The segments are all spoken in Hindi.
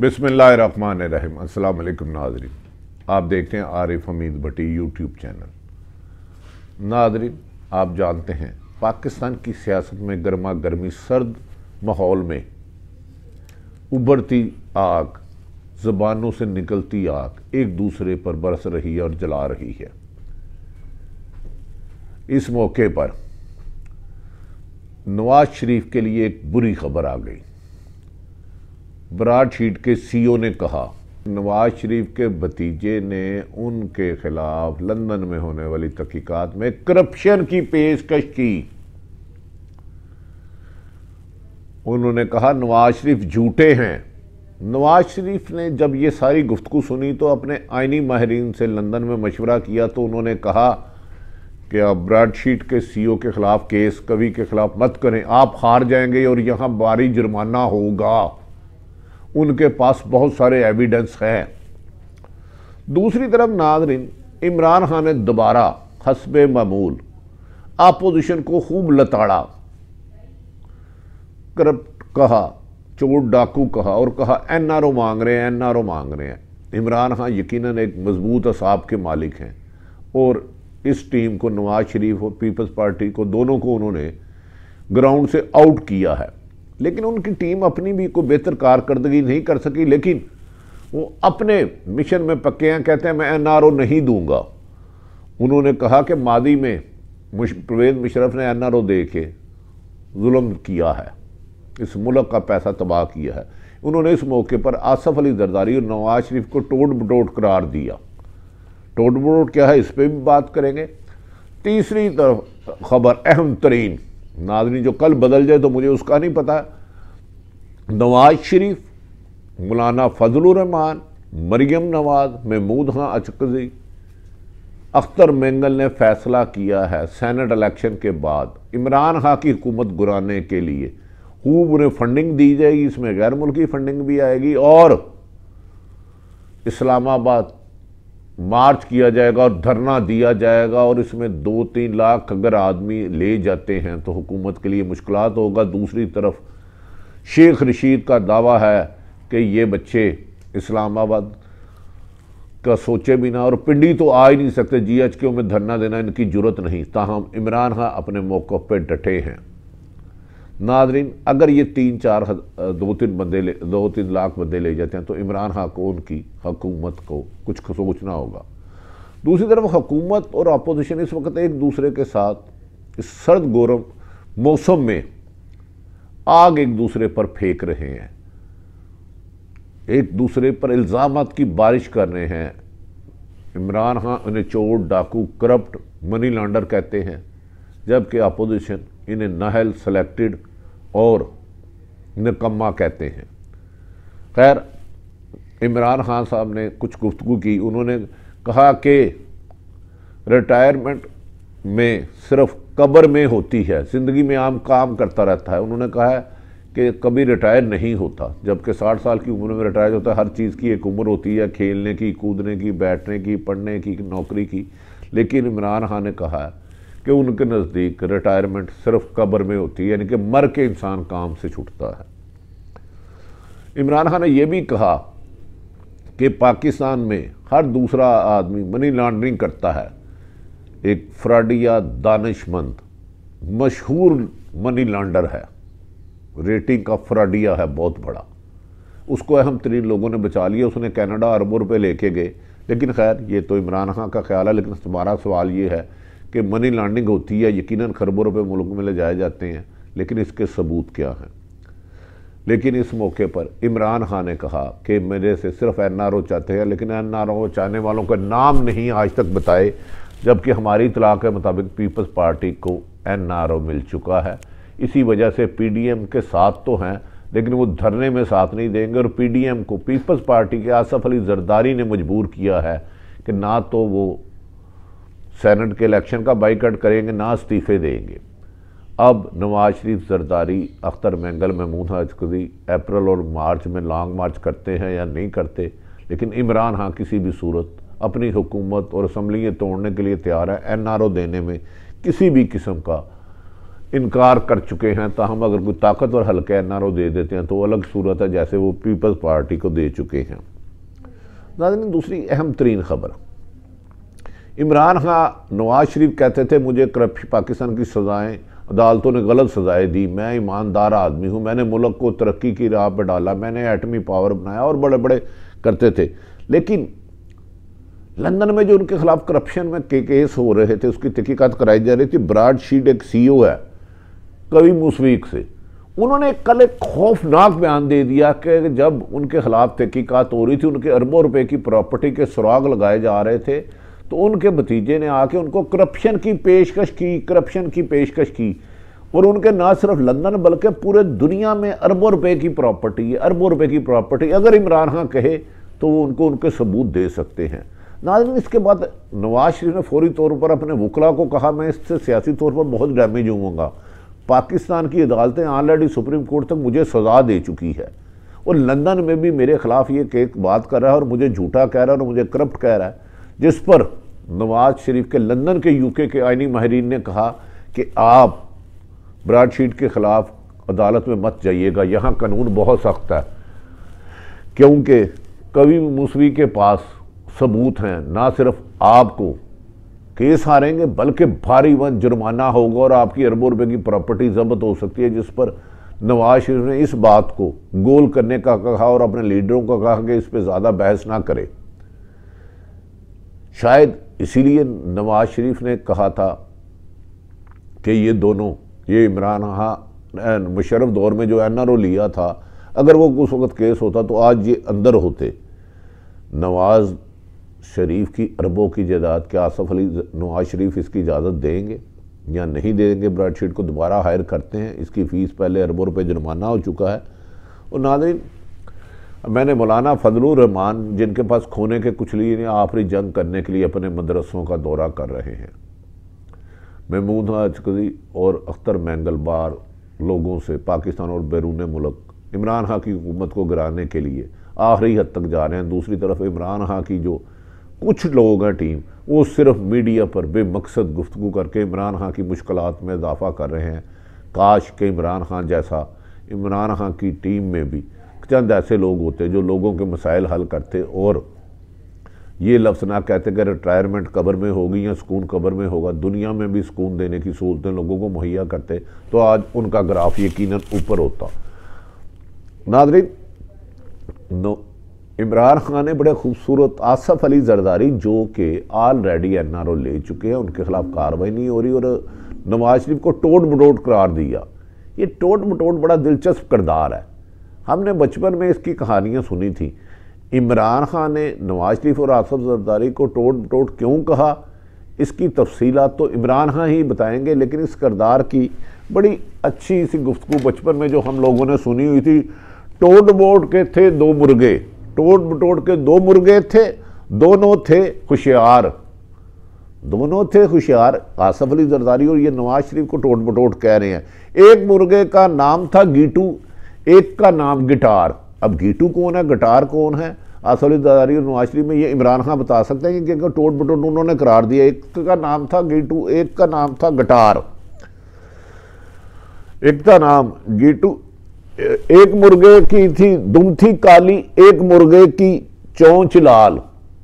बिसमान रहीम वालेकुम नाजरीन आप देखते हैं आरिफ हमीद भट्टी यूट्यूब चैनल नाजरीन आप जानते हैं पाकिस्तान की सियासत में गर्मा गर्मी सर्द माहौल में उबरती आग ज़बानों से निकलती आग एक दूसरे पर बरस रही है और जला रही है इस मौके पर नवाज शरीफ के लिए एक बुरी खबर आ गई ब्राड शीट के सीईओ ने कहा नवाज शरीफ के भतीजे ने उनके खिलाफ लंदन में होने वाली तहकीकत में करप्शन की पेशकश की उन्होंने कहा नवाज शरीफ झूठे हैं नवाज शरीफ ने जब ये सारी गुफ्तु सुनी तो अपने आइनी माहरीन से लंदन में मशवरा किया तो उन्होंने कहा कि आप ब्राडशीट के सीईओ के ख़िलाफ़ केस कवि के ख़िलाफ़ मत करें आप हार जाएंगे और यहां भारी जुर्माना होगा उनके पास बहुत सारे एविडेंस हैं दूसरी तरफ नाजरीन इमरान खान ने दोबारा हसब मामूल अपोजिशन को खूब लताड़ा करप्ट कहा चोर डाकू कहा और कहा एन आर ओ मांग रहे हैं एन आर ओ मांग रहे हैं इमरान खान यकीनन एक मजबूत असाब के मालिक हैं और इस टीम को नवाज शरीफ और पीपल्स पार्टी को दोनों को उन्होंने ग्राउंड से आउट किया है लेकिन उनकी टीम अपनी भी कोई बेहतर कारकर्दगी नहीं कर सकी लेकिन वो अपने मिशन में पक्के हैं कहते हैं मैं एन आर ओ नहीं दूंगा उन्होंने कहा कि मादी में प्रवेद मुशरफ ने एन आर ओ दे के जुलम किया है इस मुल्क का पैसा तबाह किया है उन्होंने इस मौके पर आसफ अली जरदारी और नवाज शरीफ को टोट बटोट करार दिया टोट बटोट क्या है इस पर भी बात करेंगे तीसरी तरफ खबर अहम तरीन नाजनी जो कल बदल जाए तो मुझे उसका नहीं पता नवाज शरीफ मौलाना फजलरहमान मरियम नवाज महमूद खां अचकजी अख्तर मेंगल ने फैसला किया है सेनेट इलेक्शन के बाद इमरान खां की हुकूमत गुराने के लिए खूब उन्हें फंडिंग दी जाएगी इसमें गैर मुल्की फंडिंग भी आएगी और इस्लामाबाद मार्च किया जाएगा और धरना दिया जाएगा और इसमें दो तीन लाख अगर आदमी ले जाते हैं तो हुकूमत के लिए मुश्किल होगा दूसरी तरफ शेख रशीद का दावा है कि ये बच्चे इस्लामाबाद का सोचे भी ना और पिंडी तो आ ही नहीं सकते जी एच क्यू में धरना देना इनकी जरूरत नहीं ताहम इमरान खां अपने मौक़ पर डटे हैं नादरीन अगर ये तीन चार दो तीन बंदे ले दो तीन लाख बंदे ले जाते हैं तो इमरान खां को उनकी हकूमत को कुछ सोचना होगा दूसरी तरफ हकूमत और अपोजिशन इस वक्त एक दूसरे के साथ इस सर्द गौरव मौसम में आग एक दूसरे पर फेंक रहे हैं एक दूसरे पर इल्ज़ाम की बारिश कर रहे हैं इमरान खान उन्हें चोर डाकू करप्ट मनी लॉन्डर कहते हैं जबकि अपोजिशन इन्हें नहल सेलेक्टेड और निकम्मा कहते हैं खैर इमरान खान साहब ने कुछ गुफ्तु की उन्होंने कहा कि रिटायरमेंट में सिर्फ कब्र में होती है ज़िंदगी में आम काम करता रहता है उन्होंने कहा है कि कभी रिटायर नहीं होता जबकि साठ साल की उम्र में रिटायर होता है हर चीज़ की एक उम्र होती है खेलने की कूदने की बैठने की पढ़ने की नौकरी की लेकिन इमरान खान ने कहा है कि उनके नज़दीक रिटायरमेंट सिर्फ कब्र में होती है यानी कि मर के इंसान काम से छूटता है इमरान खान ने यह भी कहा कि पाकिस्तान में हर दूसरा आदमी मनी लॉन्ड्रिंग करता है एक फ्राडिया दानिशमंद मशहूर मनी लॉन्डर है रेटिंग का फ्राडिया है बहुत बड़ा उसको अहम तरीन लोगों ने बचा लिया उसने कनाडा अरबों रुपये लेके गए लेकिन खैर ये तो इमरान खान का ख्याल है लेकिन तुम्हारा सवाल ये है कि मनी लॉन्ड्रिंग होती है यकीनन खरबों रुपए मुल्क में ले जाए जाते हैं लेकिन इसके सबूत क्या हैं लेकिन इस मौके पर इमरान खान ने कहा कि मेरे से सिर्फ एन आर ओ चाहते हैं लेकिन एन आर ओ चाहने वालों का नाम नहीं आज तक बताए जबकि हमारी इतलाक़ के मुताबिक पीपल्स पार्टी को एन आर ओ मिल चुका है इसी वजह से पी डी एम के साथ तो हैं लेकिन वो धरने में साथ नहीं देंगे और पी डी एम को पीपल्स पार्टी के आसफ अली जरदारी ने मजबूर किया है कि ना तो वो सैनट के इलेक्शन का बाइकट करेंगे ना इस्तीफ़े देंगे अब नवाज शरीफ जरदारी अख्तर मैंगल महमूद हजकदी अप्रैल और मार्च में लॉन्ग मार्च करते हैं या नहीं करते लेकिन इमरान हाँ किसी भी सूरत अपनी हुकूमत और असम्बलियाँ तोड़ने के लिए तैयार है एन आर ओ देने में किसी भी किस्म का इनकार कर चुके हैं ताहम अगर कोई ताकतवर हल्के एन आर ओ दे देते हैं तो अलग सूरत है जैसे वो पीपल्स पार्टी को दे चुके हैं नाजन दूसरी अहम तरीन खबर इमरान खां नवाज शरीफ कहते थे मुझे करप्शन पाकिस्तान की सज़ाएँ अदालतों ने गलत सज़ाएँ दी मैं ईमानदार आदमी हूँ मैंने मुल्क को तरक्की की राह पर डाला मैंने एटमी पावर बनाया और बड़े बड़े करते थे लेकिन लंदन में जो उनके खिलाफ करप्शन में के केस हो रहे थे उसकी तहकीकत कराई जा रही थी ब्राड शीट एक सी ओ e है कवि मुसवीक से उन्होंने कल एक खौफनाक बयान दे दिया कि जब उनके खिलाफ तहकीकत हो रही थी उनके अरबों रुपए की प्रॉपर्टी के सुराग लगाए जा रहे थे तो उनके भतीजे ने आके उनको करप्शन की पेशकश की करप्शन की पेशकश की और उनके ना सिर्फ लंदन बल्कि पूरे दुनिया में अरबों रुपए की प्रॉपर्टी है अरबों रुपए की प्रॉपर्टी अगर इमरान खान कहे तो वो उनको उनके सबूत दे सकते हैं नाजन इसके बाद नवाज शरीफ ने फौरी तौर पर अपने वकला को कहा मैं इससे सियासी तौर पर बहुत डैमेज होऊंगा पाकिस्तान की अदालतें ऑलरेडी सुप्रीम कोर्ट तक मुझे सज़ा दे चुकी है और लंदन में भी मेरे खिलाफ ये केक बात कर रहा है और मुझे झूठा कह रहा है और मुझे करप्ट कह रहा है जिस पर नवाज शरीफ के लंदन के यूके के आइनी माहरीन ने कहा कि आप ब्राडशीट के ख़िलाफ़ अदालत में मत जाइएगा यहाँ कानून बहुत सख्त है क्योंकि कवि मूसवी के पास सबूत हैं ना सिर्फ आपको केस हारेंगे बल्कि भारी वन जुर्माना होगा और आपकी अरबों रुपये की प्रॉपर्टी जब्त हो सकती है जिस पर नवाज शरीफ ने इस बात को गोल करने का कहा और अपने लीडरों का कहा कि इस पर ज़्यादा बहस ना करें शायद इसीलिए नवाज शरीफ ने कहा था कि ये दोनों ये इमरान हाँ मुशरफ दौर में जो एन आर ओ लिया था अगर वो उस वक्त केस होता तो आज ये अंदर होते नवाज शरीफ की अरबों की जायदाद के आसफ अली नवाज शरीफ इसकी इजाज़त देंगे या नहीं देंगे ब्राडशीट को दोबारा हायर करते हैं इसकी फ़ीस पहले अरबों रुपये जुर्माना हो चुका है और नादरीन मैंने मौलाना फजलरहमान जिनके पास खोने के कुछ लिए नहीं आखिरी जंग करने के लिए अपने मदरसों का दौरा कर रहे हैं महमूद अचकजी और अख्तर मैंगलबार लोगों से पाकिस्तान और बैरून मुल्क इमरान खां की हुकूमत को गिराने के लिए आखिरी हद तक जा रहे हैं दूसरी तरफ इमरान खां की जो कुछ लोग हैं टीम वो सिर्फ मीडिया पर बेमकसद गुफ्तु करके इमरान खां की मुश्किल में इजाफा कर रहे हैं काश के इमरान खान जैसा इमरान खान की टीम में भी चंद ऐसे लोग होते जो लोगों के मसाइल हल करते और ये लफ्स ना कहते कि रिटायरमेंट कबर में होगी या सुकून कबर में होगा दुनिया में भी सुकून देने की सहूलतें लोगों को मुहैया करते तो आज उनका ग्राफ यकीन ऊपर होता नादरी नो इमरान खान ने बड़े खूबसूरत आसफ अली जरदारी जो कि ऑलरेडी एन आर ओ ले चुके हैं उनके खिलाफ कार्रवाई नहीं हो रही और नवाज शरीफ को टोट मटोट करार दिया ये टोट मटोट बड़ा दिलचस्प किरदार है हमने बचपन में इसकी कहानियाँ सुनी थी इमरान खान ने नवाज शरीफ और आसफ जरदारी को टोट टोट क्यों कहा इसकी तफसीलात तो इमरान खान ही बताएंगे लेकिन इस करदार की बड़ी अच्छी सी गुफ्तु बचपन में जो हम लोगों ने सुनी हुई थी टोट बोट के थे दो मुर्गे टोट बटोट के दो मुर्गे थे दोनों थे होशियार दोनों थे होशियार आसफ अली जरदारी और ये नवाज शरीफ को टोट बटोट कह रहे हैं एक मुर्गे का नाम था गीटू एक का नाम गिटार अब गीटू कौन है गिटार कौन है असलदारी और नवाज शरीफ में ये इमरान खान बता सकते हैं कि टोट बटोट उन्होंने करार दिया एक का नाम था गीटू एक का नाम था गटार एक का नाम गीटू एक मुर्गे की थी दुम थी काली एक मुर्गे की चौंच लाल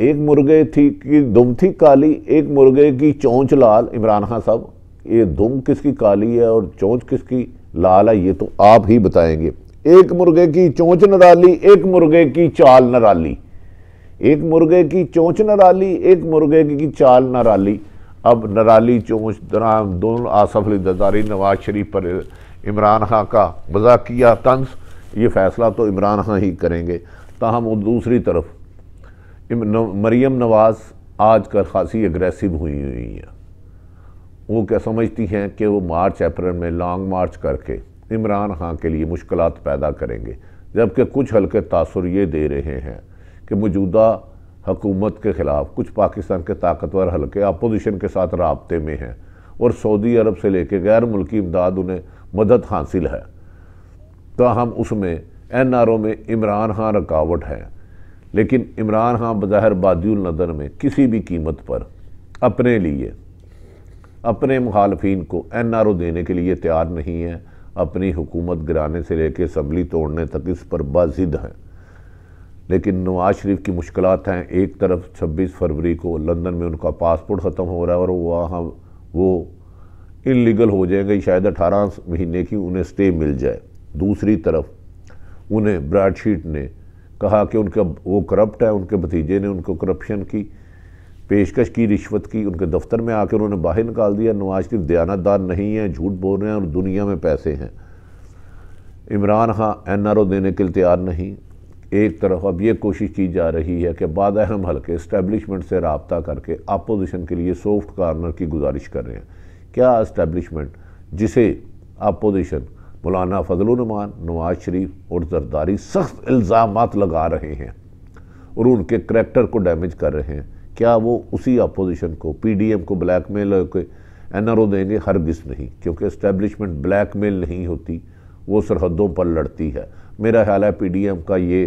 एक मुर्गे थी कि दुम थी काली एक मुर्गे की चौंच लाल इमरान खान साहब ये दुम किसकी काली है और चौंच किसकी लाल है ये तो आप ही बताएंगे एक मुर्गे की चोंच नराली एक मुर्गे की चाल नराली एक मुर्गे की चोंच नराली एक मुर्गे की चाल नराली अब नराली चोंच दराम दोनों आसफ अली ददारी नवाज शरीफ पर इमरान खां का मजाकिया तंस ये फैसला तो इमरान खां ही करेंगे ताहम वो दूसरी तरफ मरीम नवाज़ आज कल खासी एग्रेसिव हुई हुई हैं वो क्या समझती हैं कि वो मार्च अप्रैल में लॉन्ग मार्च करके इमरान खां के लिए मुश्किल पैदा करेंगे जबकि कुछ हल्के तासर ये दे रहे हैं कि मौजूदा हकूमत के ख़िलाफ़ कुछ पाकिस्तान के ताकतवर हल्के अपोजिशन के साथ रबते में हैं और सऊदी अरब से लेकर गैर मुल्की इमदाद उन्हें मदद हासिल है ताहम तो उसमें एन आर ओ में इमरान खां रुकावट है लेकिन इमरान खां बज़ाहिर बादुल नदर में किसी भी कीमत पर अपने लिए अपने मुखालफी को एन आर ओ देने के लिए तैयार नहीं है अपनी हुकूमत गिराने से लेकर असम्बली तोड़ने तक इस पर बाजिद हैं लेकिन नवाज शरीफ की मुश्किल हैं एक तरफ 26 फरवरी को लंदन में उनका पासपोर्ट ख़त्म हो रहा है और वहाँ वो इलीगल हो जाएंगे शायद 18 महीने की उन्हें स्टे मिल जाए दूसरी तरफ उन्हें ब्राडशीट ने कहा कि उनका वो करप्ट है उनके भतीजे ने उनको करप्शन की पेशकश की रिश्वत की उनके दफ्तर में आकर उन्होंने बाहर निकाल दिया नवाज शरीफ दयानतदार नहीं है झूठ बोल रहे हैं और दुनिया में पैसे हैं Imran Khan N R O देने के लिए तैयार नहीं एक तरफ अब ये कोशिश की जा रही है कि बाद अहम हल्के इस्टेबलिशमेंट से रबता करके अपोजिशन के लिए सॉफ्ट कार्नर की गुजारिश कर रहे हैं क्या इस्टेबलिशमेंट जिसे अपोजिशन मौलाना फजलान नवाज शरीफ और जरदारी सख्त इल्ज़ाम लगा रहे हैं और उनके करैक्टर को डैमेज कर रहे हैं क्या वो उसी अपोजिशन को पीडीएम को ब्लैकमेल एन आर ओ देंगे हरगिज नहीं क्योंकि इस्टेब्लिशमेंट ब्लैकमेल नहीं होती वो सरहदों पर लड़ती है मेरा ख्याल है पीडीएम का ये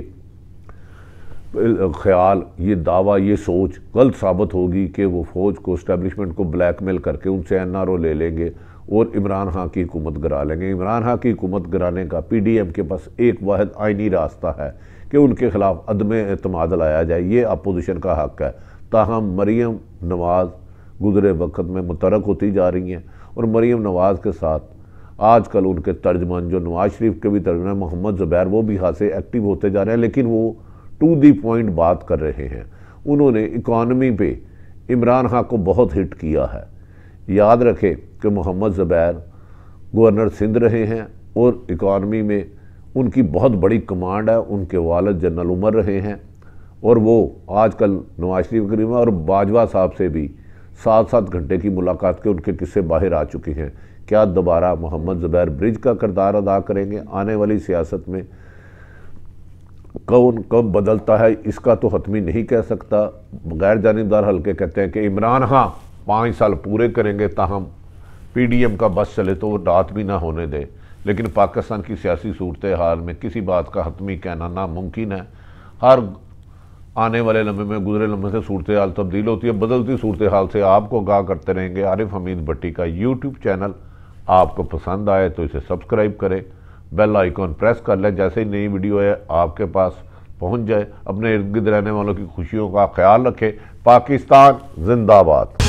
ख्याल ये दावा ये सोच गलत साबित होगी कि वो फ़ौज को इस्टेब्लिशमेंट को ब्लैकमेल करके उनसे एन आर ओ ले लेंगे और इमरान खां की हुकूमत गिरा लेंगे इमरान खां की हुकूमत गिराने का पी डी एम के पास एक वाद आइनी रास्ता है कि उनके खिलाफ अदम अतमाद लाया जाए ये अपोजिशन का हक है ताहम मरीम नवाज़ गुजरे वक्त में मुतरक होती जा रही हैं और मरीम नवाज़ के साथ आज कल उनके तर्जमान जो नवाज़ शरीफ के भी तर्जमान मोहम्मद ज़ुबैर वो भी हाथ से एक्टिव होते जा रहे हैं लेकिन वो टू दी पॉइंट बात कर रहे हैं उन्होंने इकॉनमी पे इमरान खां को बहुत हिट किया है याद रखें कि मोहम्मद ज़ुबैर गवर्नर सिंध रहे हैं और इकॉनमी में उनकी बहुत बड़ी कमांड है उनके वालद जनरल उमर रहे हैं और वो आजकल नवाज शरीफ करीम और बाजवा साहब से भी सात सात घंटे की मुलाकात के उनके किस्से बाहर आ चुके हैं क्या दोबारा मोहम्मद ज़ुबैर ब्रिज का किरदार अदा करेंगे आने वाली सियासत में कौन कब बदलता है इसका तो हतमी नहीं कह सकता गैर जानबदार हल्के कहते हैं कि इमरान हाँ पाँच साल पूरे करेंगे ताहम पीडीएम का बस चले तो वो रात भी ना होने दें लेकिन पाकिस्तान की सियासी सूरत हाल में किसी बात का हतमी कहना नामुमकिन है हर आने वाले लम्बे में गुजरे लम्बे से सूरत हाल तब्दील होती है बदलती सूरत हाल से आपको आगाह करते रहेंगे आरिफ हमीद भट्टी का यूट्यूब चैनल आपको पसंद आए तो इसे सब्सक्राइब करें बेल आइकॉन प्रेस कर लें जैसे ही नई वीडियो है आपके पास पहुंच जाए अपने इर्द गिर्द रहने वालों की खुशियों का ख्याल रखें पाकिस्तान जिंदाबाद